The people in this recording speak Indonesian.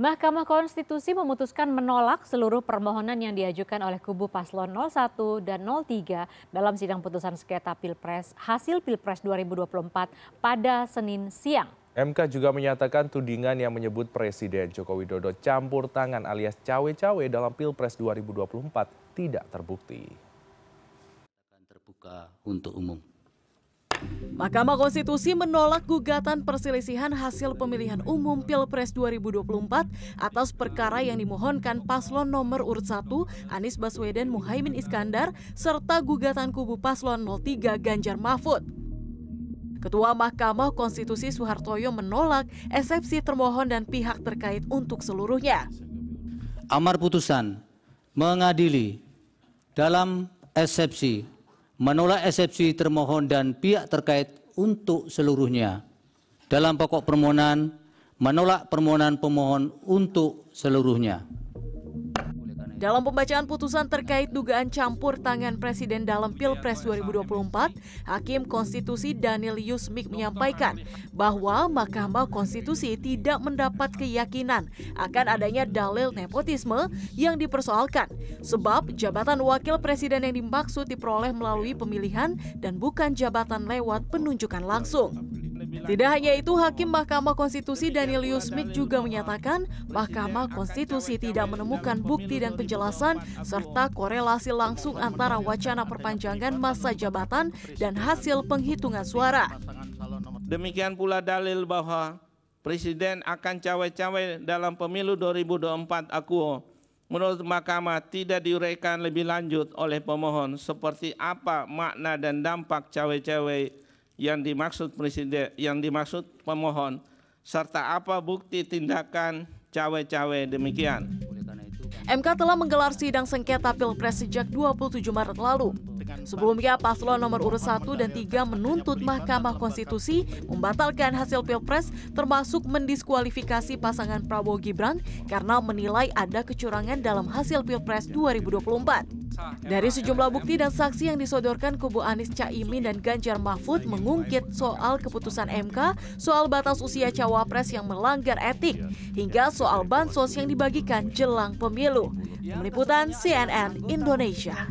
Mahkamah Konstitusi memutuskan menolak seluruh permohonan yang diajukan oleh kubu paslon 01 dan 03 dalam sidang putusan sengketa Pilpres hasil Pilpres 2024 pada Senin siang. MK juga menyatakan tudingan yang menyebut Presiden Joko Widodo campur tangan alias cawe-cawe dalam Pilpres 2024 tidak terbukti. Terbuka untuk umum. Mahkamah Konstitusi menolak gugatan perselisihan hasil pemilihan umum Pilpres 2024 atas perkara yang dimohonkan paslon nomor urut 1 Anies Baswedan Muhaimin Iskandar serta gugatan kubu paslon 03 Ganjar Mahfud. Ketua Mahkamah Konstitusi Soehartoyo menolak eksepsi termohon dan pihak terkait untuk seluruhnya. Amar putusan mengadili dalam eksepsi menolak eksepsi termohon dan pihak terkait untuk seluruhnya. Dalam pokok permohonan, menolak permohonan pemohon untuk seluruhnya. Dalam pembacaan putusan terkait dugaan campur tangan Presiden dalam Pilpres 2024, Hakim Konstitusi Daniel Yusmik menyampaikan bahwa Mahkamah Konstitusi tidak mendapat keyakinan akan adanya dalil nepotisme yang dipersoalkan, sebab jabatan wakil presiden yang dimaksud diperoleh melalui pemilihan dan bukan jabatan lewat penunjukan langsung. Tidak hanya itu, Hakim Mahkamah Konstitusi Daniel Yusmik juga menyatakan Mahkamah Konstitusi tidak menemukan bukti dan penjelasan serta korelasi langsung antara wacana perpanjangan masa jabatan dan hasil penghitungan suara. Demikian pula dalil bahwa Presiden akan cawe-cawe dalam pemilu 2024 akuo menurut mahkamah tidak diuraikan lebih lanjut oleh pemohon seperti apa makna dan dampak cawe-cawe yang dimaksud presiden yang dimaksud pemohon serta apa bukti tindakan cawe-cawe demikian. MK telah menggelar sidang sengketa Pilpres sejak 27 Maret lalu. Sebelumnya, paslon nomor urut 1 dan 3 menuntut Mahkamah Konstitusi membatalkan hasil Pilpres termasuk mendiskualifikasi pasangan Prabowo Gibran karena menilai ada kecurangan dalam hasil Pilpres 2024. Ya, Dari sejumlah bukti dan saksi yang disodorkan kubu Anies Caimin dan Ganjar Mahfud mengungkit soal keputusan MK soal batas usia cawapres yang melanggar etik hingga soal bansos yang dibagikan jelang pemilu. Meliputan CNN Indonesia.